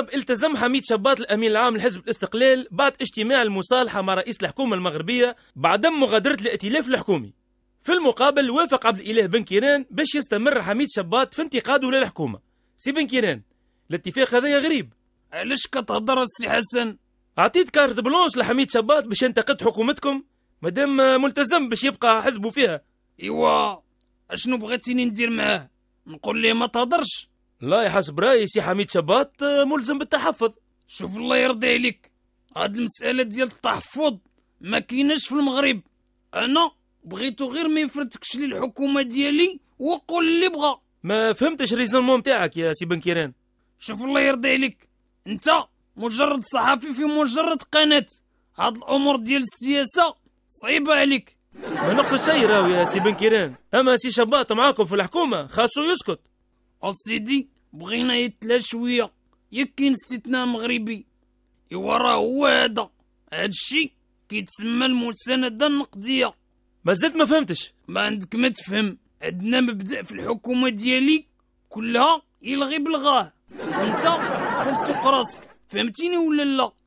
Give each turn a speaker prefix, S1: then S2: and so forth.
S1: العرب التزمها ميت شباط الأمين العام لحزب الاستقلال بعد اجتماع المصالحة مع رئيس الحكومة المغربية بعد مغادرة الائتلاف الحكومي في المقابل وافق عبد الإله بن كيران باش يستمر حميد شباط في انتقاده للحكومة سي بن كيران الاتفاق هذا غريب علاش كتهضر السي حسن عطيت كارت بلونش لحميد شباط باش ينتقد حكومتكم مادام ملتزم باش يبقى حزبه فيها ايوا اشنو بغيتيني ندير معاه نقول ليه ما تهضرش لا حسب رايي سي حميد شباط آه، ملزم بالتحفظ شوف الله يرضي عليك هاد المسألة ديال التحفظ ما كيناش في المغرب أنا بغيتو غير ما يفرتكش لي الحكومة ديالي وقول اللي بغى ما فهمتش ريزونمون نتاعك يا سي بن كيران شوف الله يرضي عليك انت مجرد صحفي في مجرد قناة هاد الأمور ديال السياسة صعيبة عليك ما نقصد شيء راوي يا سي بن كيران أما سي شباط معاكم في الحكومة خاصو يسكت السيدي بغينا يتلا شوية ياك كاين استثناء مغربي إوا راه هو هذا هادشي كيتسمى المساندة النقدية مازالت ما فهمتش ما عندك ما تفهم عندنا مبدأ في الحكومة ديالي كلها يلغي بلغاه وانت خلص راسك فهمتيني ولا لا